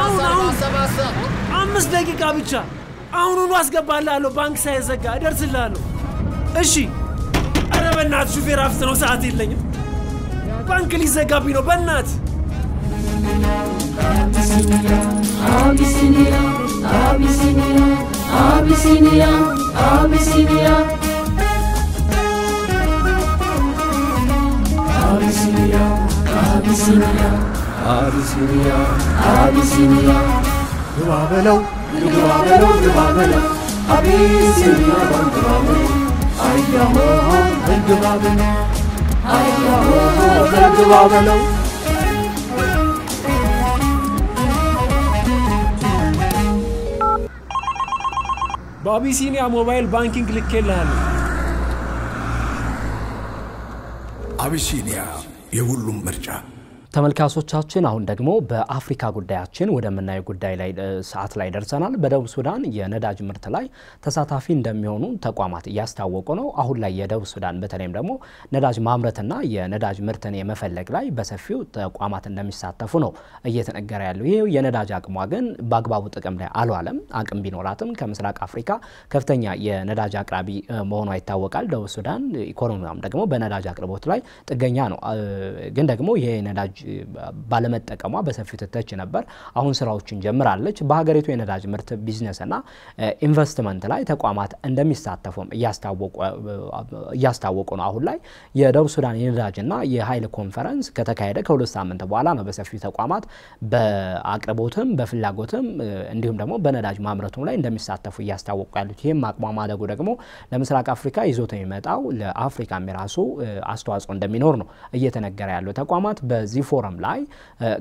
አሁን አሁን አምስት ደቂቃ ብቻ አሁኑኑ አስገባላለሁ። ባንክ ሳይዘጋ እደርስላለሁ። እሺ። ኧረ በእናትህ ሹፌር አፍት ነው፣ ሰዓት የለኝም። ባንክ ሊዘጋብኝ ነው። በእናትህ አቢሲኒያ አቢሲኒያ አቢሲኒያ አቢሲኒያ ግባ በለው ግባ በለው ግባ በለው አቢሲኒያ አያሆ በለው አያሆ በለው በአቢሲኒያ ሞባይል ባንኪንግ ልኬልሃለሁ። አቢሲኒያ የሁሉም ምርጫ ተመልካቾቻችን አሁን ደግሞ በአፍሪካ ጉዳያችን ወደምናየው ጉዳይ ላይ ሰዓት ላይ ደርሰናል። በደቡብ ሱዳን የነዳጅ ምርት ላይ ተሳታፊ እንደሚሆኑ ተቋማት እያስታወቁ ነው። አሁን ላይ የደቡብ ሱዳን በተለይም ደግሞ ነዳጅ ማምረትና የነዳጅ ምርትን የመፈለግ ላይ በሰፊው ተቋማት እንደሚሳተፉ ነው እየተነገረ ያለው። ይህ የነዳጅ አቅሟ ግን በአግባቡ ጥቅም ላይ አልዋለም። አቅም ቢኖራትም ከምስራቅ አፍሪካ ከፍተኛ የነዳጅ አቅራቢ መሆኗ ይታወቃል። ደቡብ ሱዳን ኢኮኖሚዋም ደግሞ በነዳጅ አቅርቦት ላይ ጥገኛ ነው። ግን ደግሞ የነዳጅ ባለመጠቀሟ በሰፊው ትተች ነበር። አሁን ስራዎችን ጀምራለች። በሀገሪቱ የነዳጅ ምርት ቢዝነስና ኢንቨስትመንት ላይ ተቋማት እንደሚሳተፉም እያስታወቁ ነው። አሁን ላይ የደቡብ ሱዳን የነዳጅና የኃይል ኮንፈረንስ ከተካሄደ ከሁለት ሳምንት በኋላ ነው በሰፊው ተቋማት በአቅርቦትም በፍላጎትም እንዲሁም ደግሞ በነዳጅ ማምረቱም ላይ እንደሚሳተፉ እያስታወቁ ያሉት። ይህም አቅሟ ማደጉ ደግሞ ለምስራቅ አፍሪካ ይዞት የሚመጣው ለአፍሪካ የራሱ አስተዋጽኦ እንደሚኖር ነው እየተነገረ ያለው። ተቋማት በዚህ ፎረም ላይ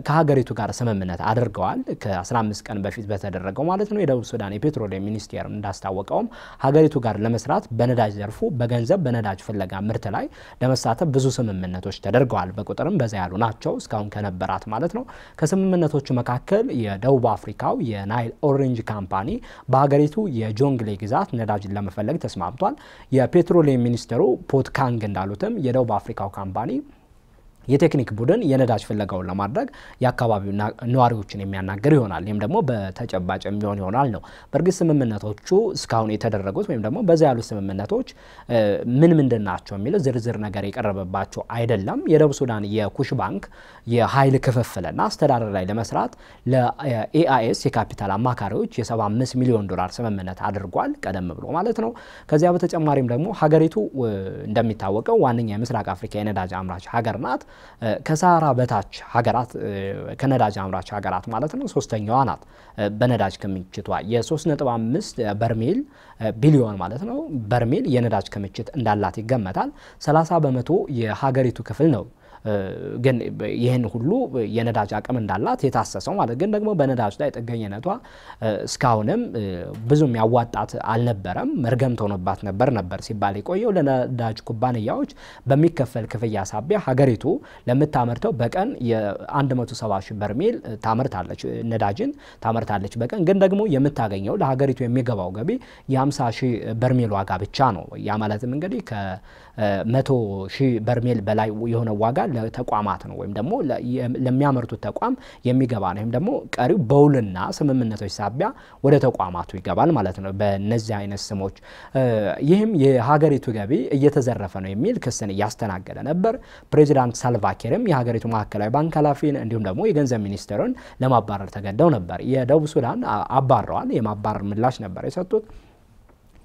ከሀገሪቱ ጋር ስምምነት አድርገዋል። ከ15 ቀን በፊት በተደረገው ማለት ነው። የደቡብ ሱዳን የፔትሮሊየም ሚኒስቴር እንዳስታወቀውም ሀገሪቱ ጋር ለመስራት በነዳጅ ዘርፉ በገንዘብ በነዳጅ ፍለጋ ምርት ላይ ለመሳተፍ ብዙ ስምምነቶች ተደርገዋል። በቁጥርም በዛ ያሉ ናቸው እስካሁን ከነበራት ማለት ነው። ከስምምነቶቹ መካከል የደቡብ አፍሪካው የናይል ኦሬንጅ ካምፓኒ በሀገሪቱ የጆንግሌ ግዛት ነዳጅን ለመፈለግ ተስማምቷል። የፔትሮሊየም ሚኒስትሩ ፖትካንግ እንዳሉትም የደቡብ አፍሪካው ካምፓኒ የቴክኒክ ቡድን የነዳጅ ፍለጋውን ለማድረግ የአካባቢው ነዋሪዎችን የሚያናገር ይሆናል። ይህም ደግሞ በተጨባጭ የሚሆን ይሆናል ነው። በእርግጥ ስምምነቶቹ እስካሁን የተደረጉት ወይም ደግሞ በዚያ ያሉት ስምምነቶች ምን ምንድን ናቸው የሚለው ዝርዝር ነገር የቀረበባቸው አይደለም። የደቡብ ሱዳን የኩሽ ባንክ የኃይል ክፍፍልና አስተዳደር ላይ ለመስራት ለኤአይኤስ የካፒታል አማካሪዎች የ75 ሚሊዮን ዶላር ስምምነት አድርጓል፣ ቀደም ብሎ ማለት ነው። ከዚያ በተጨማሪም ደግሞ ሀገሪቱ እንደሚታወቀው ዋነኛ የምስራቅ አፍሪካ የነዳጅ አምራች ሀገር ናት። ከሰሃራ በታች ሀገራት ከነዳጅ አምራች ሀገራት ማለት ነው ሶስተኛዋ ናት በነዳጅ ክምችቷ የ3.5 በርሜል ቢሊዮን ማለት ነው በርሜል የነዳጅ ክምችት እንዳላት ይገመታል። 30 በመቶ የሀገሪቱ ክፍል ነው ግን ይህን ሁሉ የነዳጅ አቅም እንዳላት የታሰሰው ማለት ግን ደግሞ በነዳጅ ላይ ጥገኝነቷ እስካሁንም ብዙ የሚያዋጣት አልነበረም። መርገም ተሆኖባት ነበር ነበር ሲባል የቆየው ለነዳጅ ኩባንያዎች በሚከፈል ክፍያ ሳቢያ ሀገሪቱ ለምታመርተው በቀን የ170 በርሜል ታመርታለች፣ ነዳጅን ታመርታለች በቀን ግን ደግሞ የምታገኘው ለሀገሪቱ የሚገባው ገቢ የ50 ሺህ በርሜል ዋጋ ብቻ ነው። ያ ማለትም እንግዲህ ከ100 ሺህ በርሜል በላይ የሆነ ዋጋ ለተቋማት ነው ወይም ደግሞ ለሚያመርቱት ተቋም የሚገባ ነው። ወይም ደግሞ ቀሪው በውልና ስምምነቶች ሳቢያ ወደ ተቋማቱ ይገባል ማለት ነው በነዚህ አይነት ስሞች። ይህም የሀገሪቱ ገቢ እየተዘረፈ ነው የሚል ክስን እያስተናገደ ነበር። ፕሬዚዳንት ሳልቫኪርም የሀገሪቱ ማዕከላዊ ባንክ ኃላፊን እንዲሁም ደግሞ የገንዘብ ሚኒስትርን ለማባረር ተገደው ነበር። የደቡብ ሱዳን አባረዋል። የማባረር ምላሽ ነበር የሰጡት።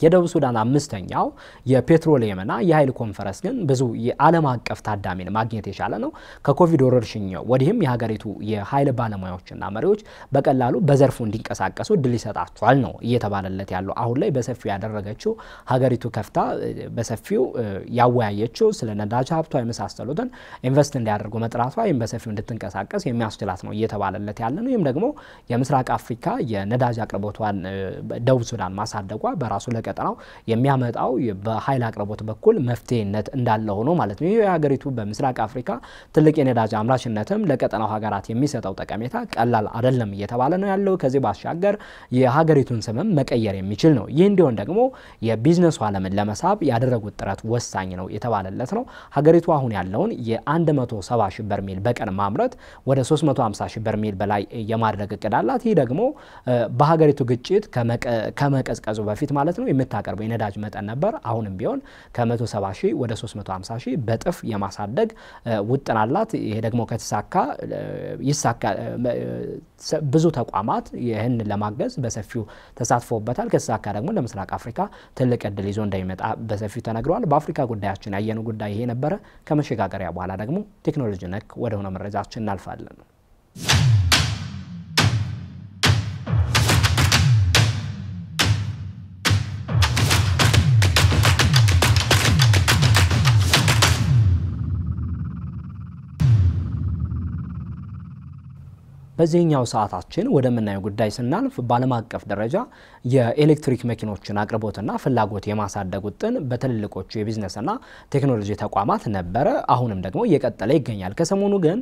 የደቡብ ሱዳን አምስተኛው የፔትሮሊየምና የኃይል ኮንፈረንስ ግን ብዙ የዓለም አቀፍ ታዳሚን ማግኘት የቻለ ነው። ከኮቪድ ወረርሽኝ ወዲህም የሀገሪቱ የኃይል ባለሙያዎችና መሪዎች በቀላሉ በዘርፉ እንዲንቀሳቀሱ እድል ይሰጣቸዋል ነው እየተባለለት ያለው። አሁን ላይ በሰፊው ያደረገችው ሀገሪቱ ከፍታ በሰፊው ያወያየችው ስለ ነዳጅ ሀብቷ የመሳሰሉትን ኢንቨስት እንዲያደርጉ መጥራቷ ወይም በሰፊው እንድትንቀሳቀስ የሚያስችላት ነው እየተባለለት ያለ ነው። ይህም ደግሞ የምስራቅ አፍሪካ የነዳጅ አቅርቦቷን ደቡብ ሱዳን ማሳደጓ በራሱ ለቀ ቀጠናው የሚያመጣው በኃይል አቅርቦት በኩል መፍትሄነት እንዳለ ሆኖ ማለት ነው። ይህ የሀገሪቱ በምስራቅ አፍሪካ ትልቅ የነዳጅ አምራችነትም ለቀጠናው ሀገራት የሚሰጠው ጠቀሜታ ቀላል አይደለም እየተባለ ነው ያለው። ከዚህ ባሻገር የሀገሪቱን ስምም መቀየር የሚችል ነው። ይህ እንዲሆን ደግሞ የቢዝነሱ ዓለምን ለመሳብ ያደረጉት ጥረት ወሳኝ ነው የተባለለት ነው። ሀገሪቱ አሁን ያለውን የ170 ሽበር በርሜል በቀን ማምረት ወደ 350 ሺህ በርሜል በላይ የማድረግ እቅድ አላት። ይህ ደግሞ በሀገሪቱ ግጭት ከመቀዝቀዙ በፊት ማለት ነው የምታቀርበው የነዳጅ መጠን ነበር። አሁንም ቢሆን ከ170 ሺህ ወደ 350 ሺህ በጥፍ የማሳደግ ውጥን አላት። ይሄ ደግሞ ከተሳካ ይሳካ ብዙ ተቋማት ይህን ለማገዝ በሰፊው ተሳትፎበታል። ከተሳካ ደግሞ ለምስራቅ አፍሪካ ትልቅ እድል ይዞ እንደሚመጣ በሰፊው ተነግረዋል። በአፍሪካ ጉዳያችን ያየኑ ጉዳይ ይሄ ነበረ። ከመሸጋገሪያ በኋላ ደግሞ ቴክኖሎጂ ነክ ወደሆነ መረጃችን እናልፋለን። በዚህኛው ሰዓታችን ወደምናየው ጉዳይ ስናልፍ በዓለም አቀፍ ደረጃ የኤሌክትሪክ መኪኖችን አቅርቦትና ፍላጎት የማሳደግ ውጥን በትልልቆቹ የቢዝነስና ቴክኖሎጂ ተቋማት ነበረ፣ አሁንም ደግሞ እየቀጠለ ይገኛል። ከሰሞኑ ግን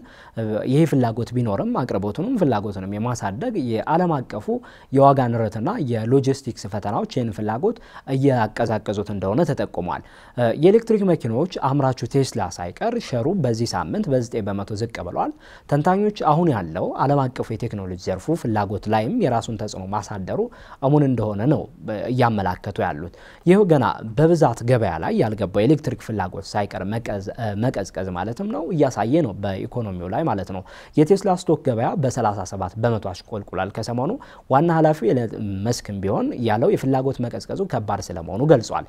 ይህ ፍላጎት ቢኖርም አቅርቦቱንም ፍላጎቱንም የማሳደግ የዓለም አቀፉ የዋጋ ንረትና የሎጂስቲክስ ፈተናዎች ይህን ፍላጎት እያቀዛቀዙት እንደሆነ ተጠቁሟል። የኤሌክትሪክ መኪኖች አምራቹ ቴስላ ሳይቀር ሸሩ በዚህ ሳምንት በ9 በመቶ ዝቅ ብሏል። ተንታኞች አሁን ያለው ዓለም አቀፉ የቴክኖሎጂ ዘርፉ ፍላጎት ላይም የራሱን ተጽዕኖ ማሳደሩ እሙን እንደሆነ ነው እያመላከቱ ያሉት። ይህ ገና በብዛት ገበያ ላይ ያልገባው የኤሌክትሪክ ፍላጎት ሳይቀር መቀዝቀዝ ማለትም ነው እያሳየ ነው በኢኮኖሚው ላይ ማለት ነው። የቴስላ ስቶክ ገበያ በ37 በመቶ አሽቆልቁላል። ከሰሞኑ ዋና ኃላፊው መስክም ቢሆን ያለው የፍላጎት መቀዝቀዙ ከባድ ስለመሆኑ ገልጿል።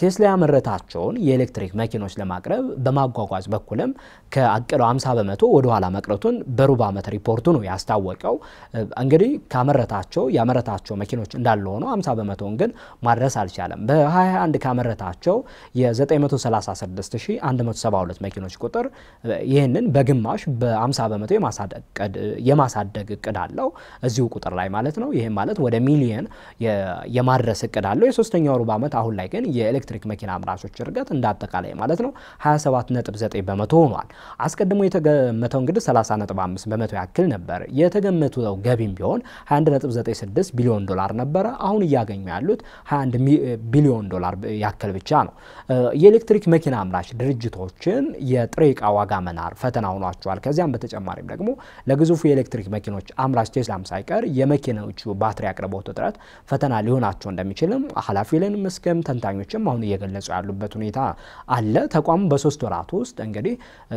ቴስላ ያመረታቸውን የኤሌክትሪክ መኪኖች ለማቅረብ በማጓጓዝ በኩልም ከአቅደው 50 በመቶ ወደኋላ መቅረቱን በሩብ ዓመት ሪፖርቱ ነው ያስታወቀው። እንግዲህ ካመረታቸው ያመረታቸው መኪኖች እንዳለ ሆኖ 50 በመቶውን ግን ማድረስ አልቻለም። በ21 ካመረታቸው የ936172 መኪኖች ቁጥር ይህንን በግማሽ በ50 በመቶ የማሳደግ እቅድ አለው እዚሁ ቁጥር ላይ ማለት ነው። ይህም ማለት ወደ ሚሊየን የማድረስ እቅድ አለው። የሶስተኛው ሩብ ዓመት አሁን ላይ ግን የኤሌክትሪክ መኪና አምራቾች እርገት እንዳጠቃላይ ማለት ነው 27.9 በመቶ ሆኗል። አስቀድሞ የተገመተው እንግዲህ 30.5 በመቶ ያክል ነበር። ነበር። የተገመቱው ገቢም ቢሆን 21.96 ቢሊዮን ዶላር ነበረ። አሁን እያገኙ ያሉት 21 ቢሊዮን ዶላር ያክል ብቻ ነው። የኤሌክትሪክ መኪና አምራች ድርጅቶችን የጥሬ ዕቃ ዋጋ መናር ፈተና ሆኗቸዋል። ከዚያም በተጨማሪም ደግሞ ለግዙፉ የኤሌክትሪክ መኪኖች አምራች ቴስላም ሳይቀር የመኪናዎቹ ባትሪ አቅርቦት እጥረት ፈተና ሊሆናቸው እንደሚችልም ኃላፊልን መስከም ተንታኞችም አሁን እየገለጹ ያሉበት ሁኔታ አለ። ተቋሙ በሶስት ወራት ውስጥ እንግዲህ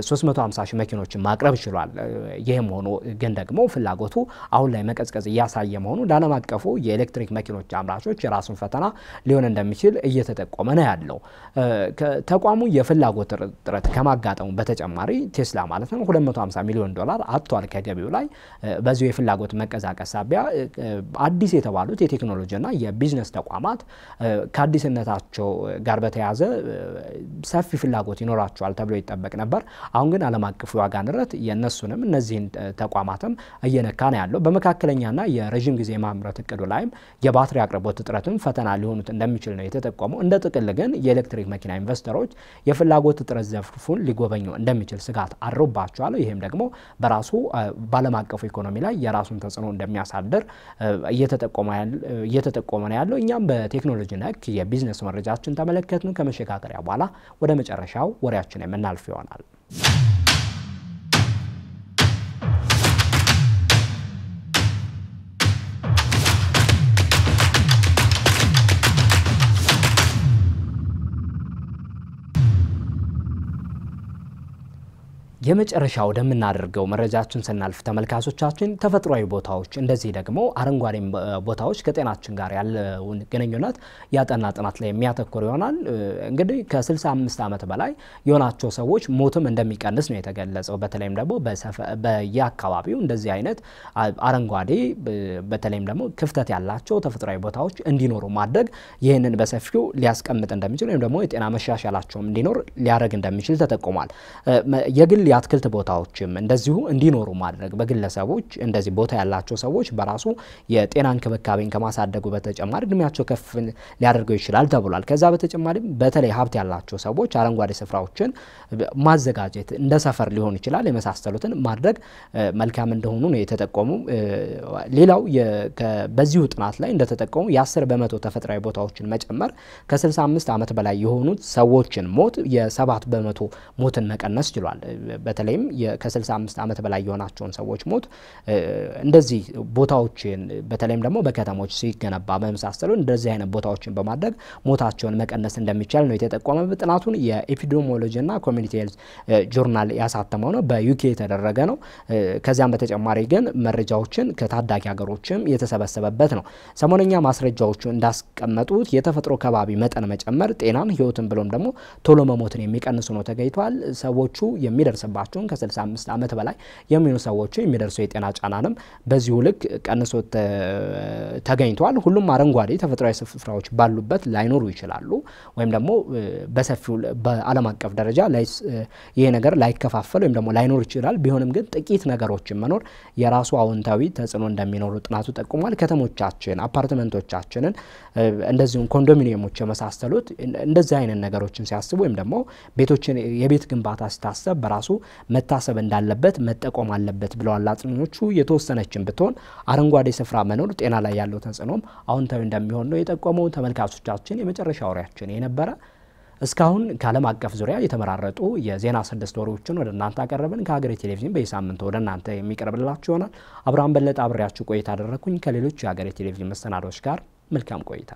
350 ሺህ መኪኖችን ማቅረብ ችሏል። ይህም ሆኖ ግን ደግሞ ፍላጎቱ አሁን ላይ መቀዝቀዝ እያሳየ መሆኑ ለዓለም አቀፉ የኤሌክትሪክ መኪኖች አምራቾች የራሱን ፈተና ሊሆን እንደሚችል እየተጠቆመ ነው ያለው። ተቋሙ የፍላጎት እጥረት ከማጋጠሙ በተጨማሪ ቴስላ ማለት ነው 250 ሚሊዮን ዶላር አጥቷል ከገቢው ላይ። በዚሁ የፍላጎት መቀዛቀስ ሳቢያ አዲስ የተባሉት የቴክኖሎጂና የቢዝነስ ተቋማት ከአዲስነታቸው ጋር በተያያዘ ሰፊ ፍላጎት ይኖራቸዋል ተብሎ ይጠበቅ ነበር። አሁን ግን ዓለም አቀፉ ዋጋ ንረት የእነሱንም እነዚህን ተቋማትን አቅም እየነካ ነው ያለው። በመካከለኛና የረዥም ጊዜ ማምረት እቅዱ ላይም የባትሪ አቅርቦት እጥረትም ፈተና ሊሆኑት እንደሚችል ነው የተጠቆመው። እንደ ጥቅል ግን የኤሌክትሪክ መኪና ኢንቨስተሮች የፍላጎት እጥረት ዘርፉን ሊጎበኙ እንደሚችል ስጋት አድሮባቸዋል። ይህም ደግሞ በራሱ በዓለም አቀፉ ኢኮኖሚ ላይ የራሱን ተጽዕኖ እንደሚያሳድር እየተጠቆመ ነው ያለው። እኛም በቴክኖሎጂ ነክ የቢዝነስ መረጃችን ተመለከትን። ከመሸጋገሪያ በኋላ ወደ መጨረሻው ወሬያችን የምናልፍ ይሆናል። የመጨረሻ ወደምናደርገው መረጃችን ስናልፍ ተመልካቾቻችን፣ ተፈጥሯዊ ቦታዎች እንደዚህ ደግሞ አረንጓዴ ቦታዎች ከጤናችን ጋር ያለውን ግንኙነት ያጠና ጥናት ላይ የሚያተኩር ይሆናል። እንግዲህ ከ65 ዓመት በላይ የሆናቸው ሰዎች ሞትም እንደሚቀንስ ነው የተገለጸው። በተለይም ደግሞ በየአካባቢው እንደዚህ አይነት አረንጓዴ በተለይም ደግሞ ክፍተት ያላቸው ተፈጥሯዊ ቦታዎች እንዲኖሩ ማድረግ ይህንን በሰፊው ሊያስቀምጥ እንደሚችል ወይም ደግሞ የጤና መሻሻላቸውም እንዲኖር ሊያደርግ እንደሚችል ተጠቁሟል። የግል የአትክልት ቦታዎችም እንደዚሁ እንዲኖሩ ማድረግ በግለሰቦች እንደዚህ ቦታ ያላቸው ሰዎች በራሱ የጤና እንክብካቤን ከማሳደጉ በተጨማሪ እድሜያቸው ከፍ ሊያደርገው ይችላል ተብሏል። ከዛ በተጨማሪም በተለይ ሀብት ያላቸው ሰዎች አረንጓዴ ስፍራዎችን ማዘጋጀት እንደ ሰፈር ሊሆን ይችላል የመሳሰሉትን ማድረግ መልካም እንደሆኑ ነው የተጠቆሙ። ሌላው በዚሁ ጥናት ላይ እንደተጠቆሙ የ10 በመቶ ተፈጥሯዊ ቦታዎችን መጨመር ከ65 ዓመት በላይ የሆኑት ሰዎችን ሞት የ7 በመቶ ሞትን መቀነስ ችሏል። በተለይም ከ65 ዓመት በላይ የሆናቸውን ሰዎች ሞት እንደዚህ ቦታዎችን በተለይም ደግሞ በከተሞች ሲገነባ በመሳሰሉ እንደዚህ አይነት ቦታዎችን በማድረግ ሞታቸውን መቀነስ እንደሚቻል ነው የተጠቆመ። ጥናቱን የኤፒዲሞሎጂ እና ኮሚኒቲ ሄልዝ ጆርናል ያሳተመው ነው፣ በዩኬ የተደረገ ነው። ከዚያም በተጨማሪ ግን መረጃዎችን ከታዳጊ ሀገሮችም የተሰበሰበበት ነው። ሰሞነኛ ማስረጃዎቹ እንዳስቀመጡት የተፈጥሮ ከባቢ መጠን መጨመር ጤናን፣ ህይወትን ብሎም ደግሞ ቶሎ መሞትን የሚቀንሱ ነው ተገኝቷል። ሰዎቹ የሚደርስ የሚደርስባቸውን ከ65 ዓመት በላይ የሚሆኑ ሰዎች የሚደርሰው የጤና ጫናንም በዚሁ ልክ ቀንሶ ተገኝተዋል። ሁሉም አረንጓዴ ተፈጥሯዊ ስፍራዎች ባሉበት ላይኖሩ ይችላሉ፣ ወይም ደግሞ በሰፊው በዓለም አቀፍ ደረጃ ይሄ ነገር ላይከፋፈል ወይም ደግሞ ላይኖር ይችላል። ቢሆንም ግን ጥቂት ነገሮችን መኖር የራሱ አዎንታዊ ተጽዕኖ እንደሚኖሩ ጥናቱ ጠቁሟል። ከተሞቻችን፣ አፓርትመንቶቻችንን እንደዚሁም ኮንዶሚኒየሞች የመሳሰሉት እንደዚህ አይነት ነገሮችን ሲያስቡ ወይም ደግሞ ቤቶችን የቤት ግንባታ ሲታሰብ በራሱ መታሰብ እንዳለበት መጠቆም አለበት ብለዋል። አጥኚዎቹ የተወሰነችን ብትሆን አረንጓዴ ስፍራ መኖር ጤና ላይ ያለው ተጽዕኖም አዎንታዊ እንደሚሆን ነው የጠቆመው። ተመልካቾቻችን የመጨረሻ ወሬያችን የነበረ እስካሁን ከዓለም አቀፍ ዙሪያ የተመራረጡ የዜና ስድስት ወሬዎችን ወደ እናንተ አቀረብን። ከሀገሬ ቴሌቪዥን በየሳምንቱ ወደ እናንተ የሚቀርብላችሁ ይሆናል። አብርሃም በለጠ አብሬያችሁ ቆይታ አደረግኩኝ። ከሌሎች የሀገሬ ቴሌቪዥን መሰናዶዎች ጋር መልካም ቆይታ